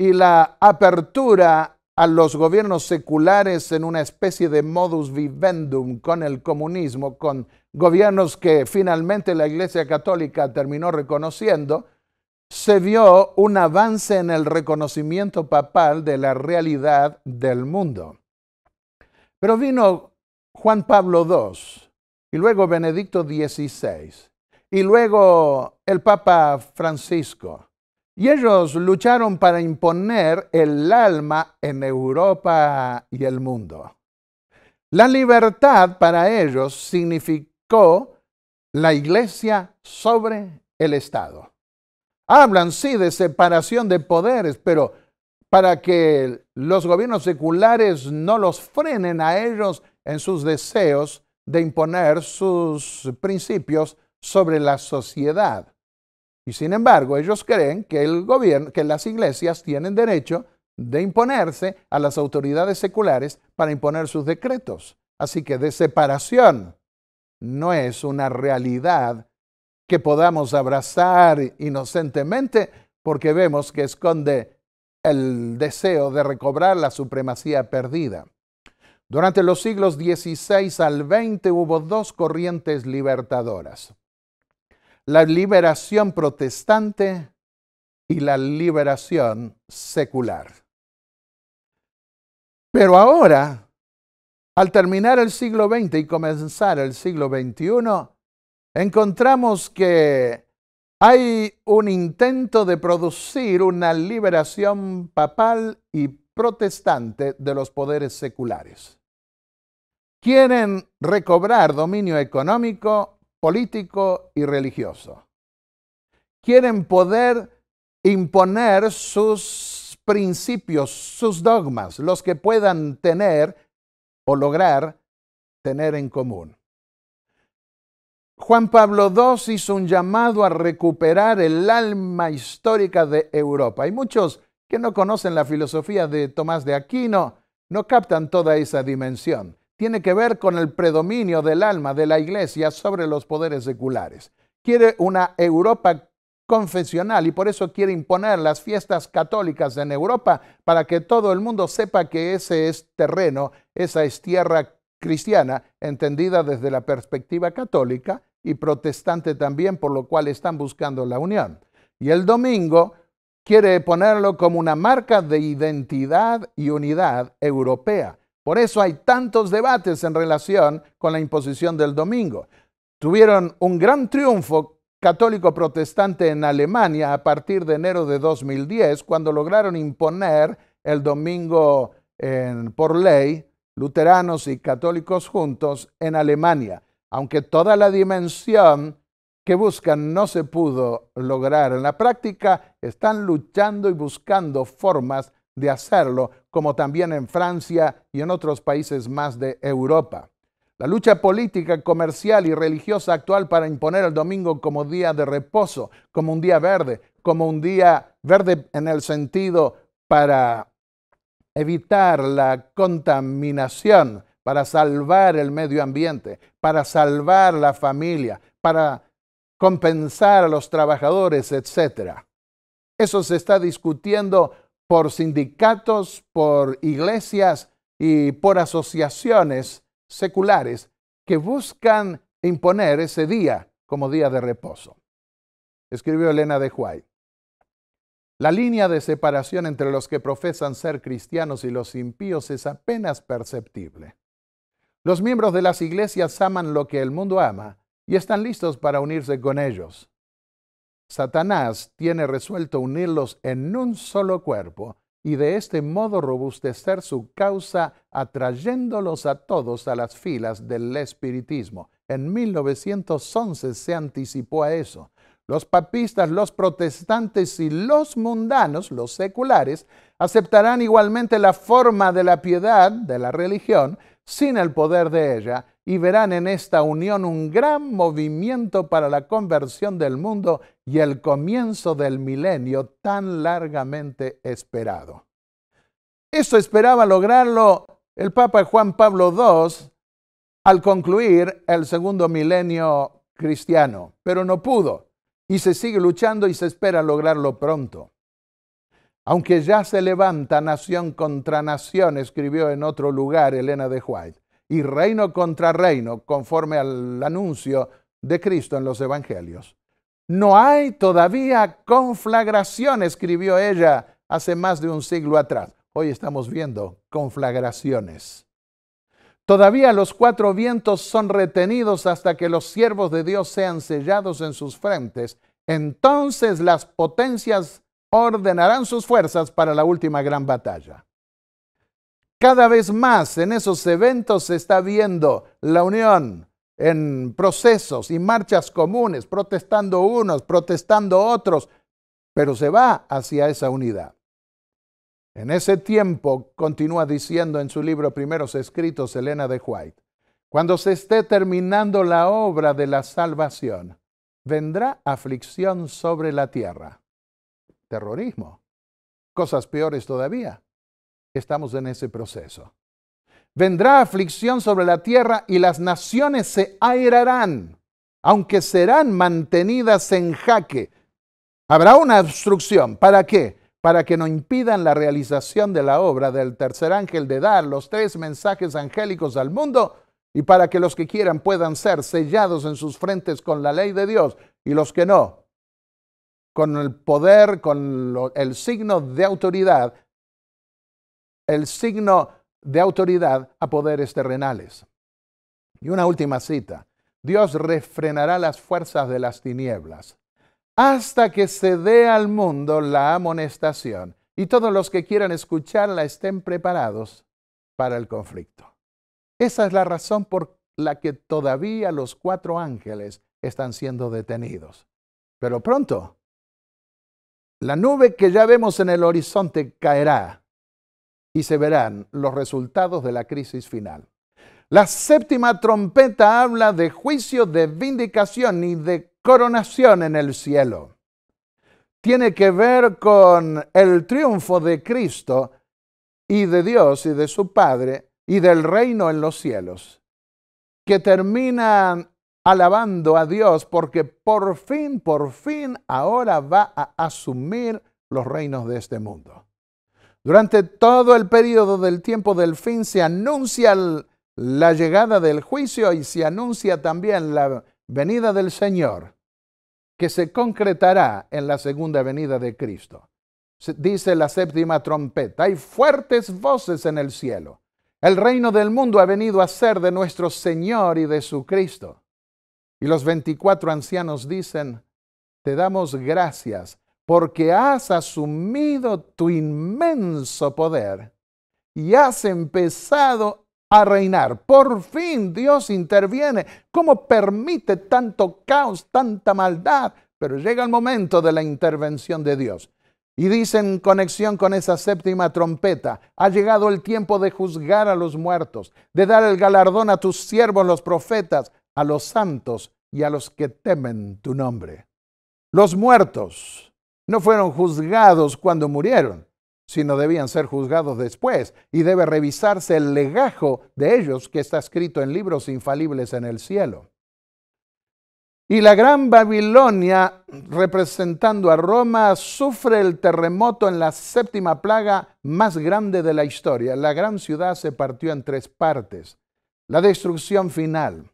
y la apertura a los gobiernos seculares en una especie de modus vivendum con el comunismo, con gobiernos que finalmente la Iglesia Católica terminó reconociendo, se vio un avance en el reconocimiento papal de la realidad del mundo. Pero vino Juan Pablo II y luego Benedicto XVI, y luego el Papa Francisco. Y ellos lucharon para imponer el alma en Europa y el mundo. La libertad para ellos significó la iglesia sobre el Estado. Hablan, sí, de separación de poderes, pero para que los gobiernos seculares no los frenen a ellos en sus deseos de imponer sus principios sobre la sociedad. Y sin embargo, ellos creen que el gobierno, que las iglesias tienen derecho de imponerse a las autoridades seculares para imponer sus decretos. Así que de separación no es una realidad que podamos abrazar inocentemente porque vemos que esconde el deseo de recobrar la supremacía perdida. Durante los siglos XVI al XX hubo dos corrientes libertadoras, la liberación protestante y la liberación secular. Pero ahora, al terminar el siglo XX y comenzar el siglo XXI, encontramos que hay un intento de producir una liberación papal y protestante de los poderes seculares quieren recobrar dominio económico, político y religioso. Quieren poder imponer sus principios, sus dogmas, los que puedan tener o lograr tener en común. Juan Pablo II hizo un llamado a recuperar el alma histórica de Europa. Hay muchos que no conocen la filosofía de Tomás de Aquino, no captan toda esa dimensión tiene que ver con el predominio del alma de la iglesia sobre los poderes seculares. Quiere una Europa confesional y por eso quiere imponer las fiestas católicas en Europa para que todo el mundo sepa que ese es terreno, esa es tierra cristiana, entendida desde la perspectiva católica y protestante también, por lo cual están buscando la unión. Y el domingo quiere ponerlo como una marca de identidad y unidad europea. Por eso hay tantos debates en relación con la imposición del domingo. Tuvieron un gran triunfo católico protestante en Alemania a partir de enero de 2010, cuando lograron imponer el domingo por ley, luteranos y católicos juntos en Alemania, aunque toda la dimensión que buscan no se pudo lograr en la práctica, están luchando y buscando formas de hacerlo como también en Francia y en otros países más de Europa. La lucha política, comercial y religiosa actual para imponer el domingo como día de reposo, como un día verde, como un día verde en el sentido para evitar la contaminación, para salvar el medio ambiente, para salvar la familia, para compensar a los trabajadores, etc. Eso se está discutiendo por sindicatos, por iglesias y por asociaciones seculares que buscan imponer ese día como día de reposo. Escribió Elena de Huay. La línea de separación entre los que profesan ser cristianos y los impíos es apenas perceptible. Los miembros de las iglesias aman lo que el mundo ama y están listos para unirse con ellos. Satanás tiene resuelto unirlos en un solo cuerpo y de este modo robustecer su causa atrayéndolos a todos a las filas del espiritismo. En 1911 se anticipó a eso. Los papistas, los protestantes y los mundanos, los seculares, aceptarán igualmente la forma de la piedad de la religión sin el poder de ella y verán en esta unión un gran movimiento para la conversión del mundo y el comienzo del milenio tan largamente esperado. Esto esperaba lograrlo el Papa Juan Pablo II al concluir el segundo milenio cristiano, pero no pudo y se sigue luchando y se espera lograrlo pronto. Aunque ya se levanta nación contra nación, escribió en otro lugar Elena de White, y reino contra reino, conforme al anuncio de Cristo en los Evangelios. No hay todavía conflagración, escribió ella hace más de un siglo atrás. Hoy estamos viendo conflagraciones. Todavía los cuatro vientos son retenidos hasta que los siervos de Dios sean sellados en sus frentes. Entonces las potencias ordenarán sus fuerzas para la última gran batalla. Cada vez más en esos eventos se está viendo la unión en procesos y marchas comunes, protestando unos, protestando otros, pero se va hacia esa unidad. En ese tiempo, continúa diciendo en su libro Primeros Escritos Elena de White, cuando se esté terminando la obra de la salvación, vendrá aflicción sobre la tierra, terrorismo, cosas peores todavía, Estamos en ese proceso. Vendrá aflicción sobre la tierra y las naciones se airarán, aunque serán mantenidas en jaque. Habrá una obstrucción. ¿Para qué? Para que no impidan la realización de la obra del tercer ángel de dar los tres mensajes angélicos al mundo y para que los que quieran puedan ser sellados en sus frentes con la ley de Dios y los que no, con el poder, con el signo de autoridad el signo de autoridad a poderes terrenales. Y una última cita. Dios refrenará las fuerzas de las tinieblas hasta que se dé al mundo la amonestación y todos los que quieran escucharla estén preparados para el conflicto. Esa es la razón por la que todavía los cuatro ángeles están siendo detenidos. Pero pronto, la nube que ya vemos en el horizonte caerá y se verán los resultados de la crisis final. La séptima trompeta habla de juicio, de vindicación y de coronación en el cielo. Tiene que ver con el triunfo de Cristo y de Dios y de su Padre y del reino en los cielos, que terminan alabando a Dios porque por fin, por fin ahora va a asumir los reinos de este mundo. Durante todo el periodo del tiempo del fin se anuncia la llegada del juicio y se anuncia también la venida del Señor, que se concretará en la segunda venida de Cristo. Dice la séptima trompeta, hay fuertes voces en el cielo. El reino del mundo ha venido a ser de nuestro Señor y de su Cristo. Y los veinticuatro ancianos dicen, te damos gracias porque has asumido tu inmenso poder y has empezado a reinar. Por fin Dios interviene. ¿Cómo permite tanto caos, tanta maldad? Pero llega el momento de la intervención de Dios. Y dice en conexión con esa séptima trompeta, ha llegado el tiempo de juzgar a los muertos, de dar el galardón a tus siervos los profetas, a los santos y a los que temen tu nombre. Los muertos no fueron juzgados cuando murieron, sino debían ser juzgados después, y debe revisarse el legajo de ellos que está escrito en libros infalibles en el cielo. Y la gran Babilonia, representando a Roma, sufre el terremoto en la séptima plaga más grande de la historia. La gran ciudad se partió en tres partes. La destrucción final,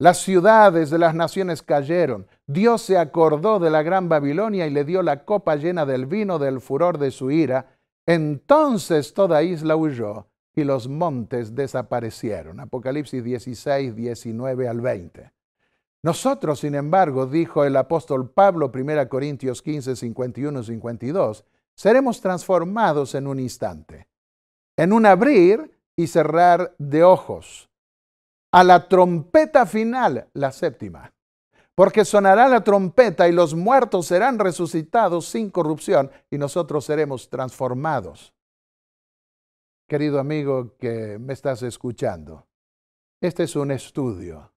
las ciudades de las naciones cayeron. Dios se acordó de la gran Babilonia y le dio la copa llena del vino del furor de su ira. Entonces toda isla huyó y los montes desaparecieron. Apocalipsis 16, 19 al 20. Nosotros, sin embargo, dijo el apóstol Pablo, 1 Corintios 15, 51, 52, seremos transformados en un instante, en un abrir y cerrar de ojos a la trompeta final, la séptima. Porque sonará la trompeta y los muertos serán resucitados sin corrupción y nosotros seremos transformados. Querido amigo que me estás escuchando, este es un estudio,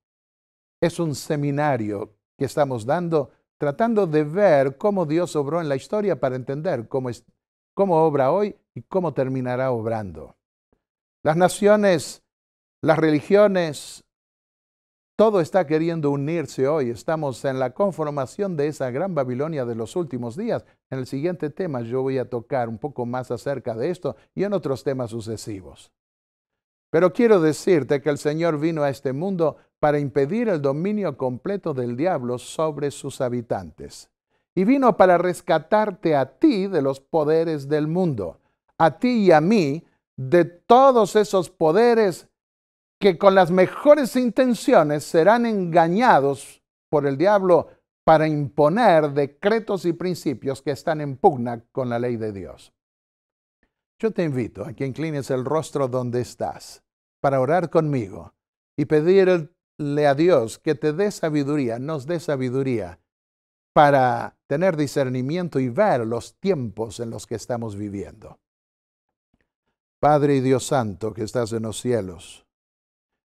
es un seminario que estamos dando tratando de ver cómo Dios obró en la historia para entender cómo, obra hoy y cómo terminará obrando. Las naciones las religiones, todo está queriendo unirse hoy. Estamos en la conformación de esa gran Babilonia de los últimos días. En el siguiente tema yo voy a tocar un poco más acerca de esto y en otros temas sucesivos. Pero quiero decirte que el Señor vino a este mundo para impedir el dominio completo del diablo sobre sus habitantes. Y vino para rescatarte a ti de los poderes del mundo, a ti y a mí, de todos esos poderes que con las mejores intenciones serán engañados por el diablo para imponer decretos y principios que están en pugna con la ley de Dios. Yo te invito a que inclines el rostro donde estás para orar conmigo y pedirle a Dios que te dé sabiduría, nos dé sabiduría para tener discernimiento y ver los tiempos en los que estamos viviendo. Padre y Dios Santo que estás en los cielos,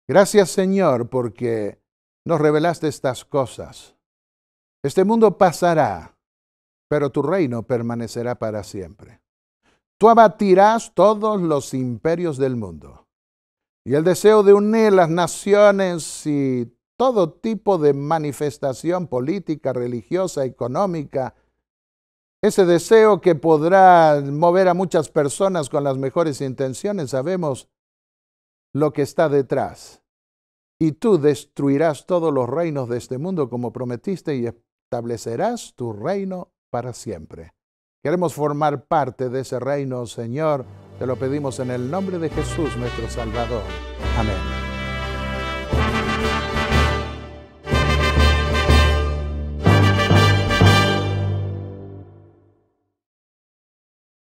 Gracias Señor porque nos revelaste estas cosas. Este mundo pasará, pero tu reino permanecerá para siempre. Tú abatirás todos los imperios del mundo. Y el deseo de unir las naciones y todo tipo de manifestación política, religiosa, económica, ese deseo que podrá mover a muchas personas con las mejores intenciones, sabemos lo que está detrás. Y tú destruirás todos los reinos de este mundo como prometiste y establecerás tu reino para siempre. Queremos formar parte de ese reino, Señor. Te lo pedimos en el nombre de Jesús, nuestro Salvador. Amén.